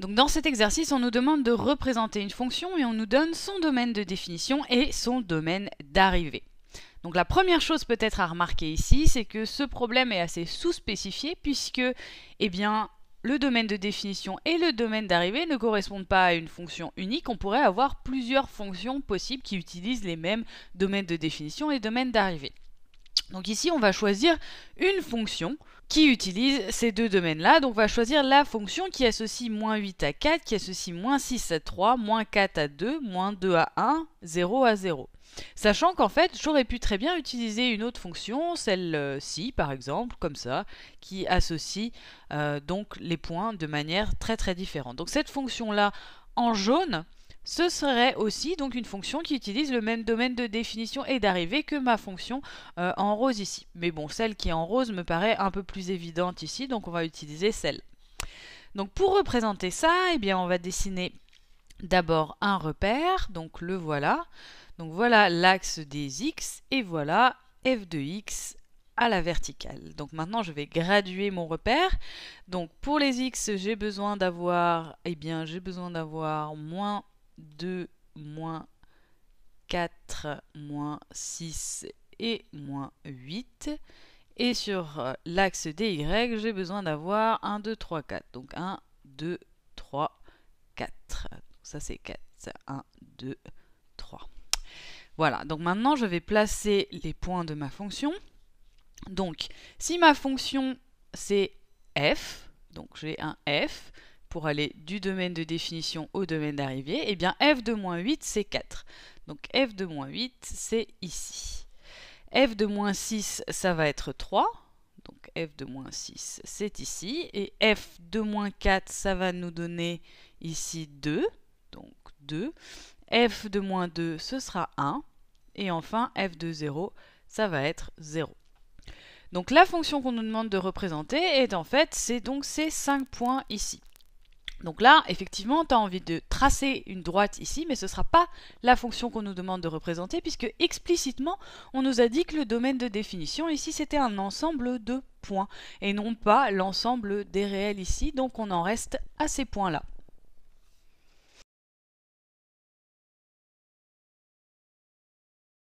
Donc dans cet exercice, on nous demande de représenter une fonction et on nous donne son domaine de définition et son domaine d'arrivée. Donc la première chose peut-être à remarquer ici, c'est que ce problème est assez sous-spécifié puisque eh bien, le domaine de définition et le domaine d'arrivée ne correspondent pas à une fonction unique. On pourrait avoir plusieurs fonctions possibles qui utilisent les mêmes domaines de définition et domaines d'arrivée. Donc ici, on va choisir une fonction qui utilise ces deux domaines-là. Donc on va choisir la fonction qui associe moins 8 à 4, qui associe moins 6 à 3, moins 4 à 2, moins 2 à 1, 0 à 0. Sachant qu'en fait, j'aurais pu très bien utiliser une autre fonction, celle-ci par exemple, comme ça, qui associe euh, donc les points de manière très très différente. Donc cette fonction-là en jaune, ce serait aussi donc une fonction qui utilise le même domaine de définition et d'arrivée que ma fonction euh, en rose ici. Mais bon, celle qui est en rose me paraît un peu plus évidente ici, donc on va utiliser celle. Donc pour représenter ça, eh bien on va dessiner d'abord un repère, donc le voilà. Donc voilà l'axe des x et voilà f de x à la verticale. Donc maintenant je vais graduer mon repère. Donc pour les x j'ai besoin d'avoir eh bien j'ai besoin d'avoir moins 2, moins 4, moins 6 et moins 8. Et sur euh, l'axe dy, j'ai besoin d'avoir 1, 2, 3, 4. Donc 1, 2, 3, 4. ça c'est 4. 1, 2, 3. Voilà, donc maintenant je vais placer les points de ma fonction. Donc si ma fonction c'est f, donc j'ai un f, pour aller du domaine de définition au domaine d'arrivée, eh bien f de moins 8 c'est 4. Donc f de moins 8 c'est ici. f de moins 6 ça va être 3. Donc f de moins 6 c'est ici. Et f de moins 4 ça va nous donner ici 2. Donc 2. f de moins 2 ce sera 1. Et enfin f de 0 ça va être 0. Donc la fonction qu'on nous demande de représenter est en fait, c'est donc ces 5 points ici. Donc là, effectivement, tu as envie de tracer une droite ici, mais ce ne sera pas la fonction qu'on nous demande de représenter, puisque explicitement, on nous a dit que le domaine de définition ici, c'était un ensemble de points, et non pas l'ensemble des réels ici, donc on en reste à ces points-là.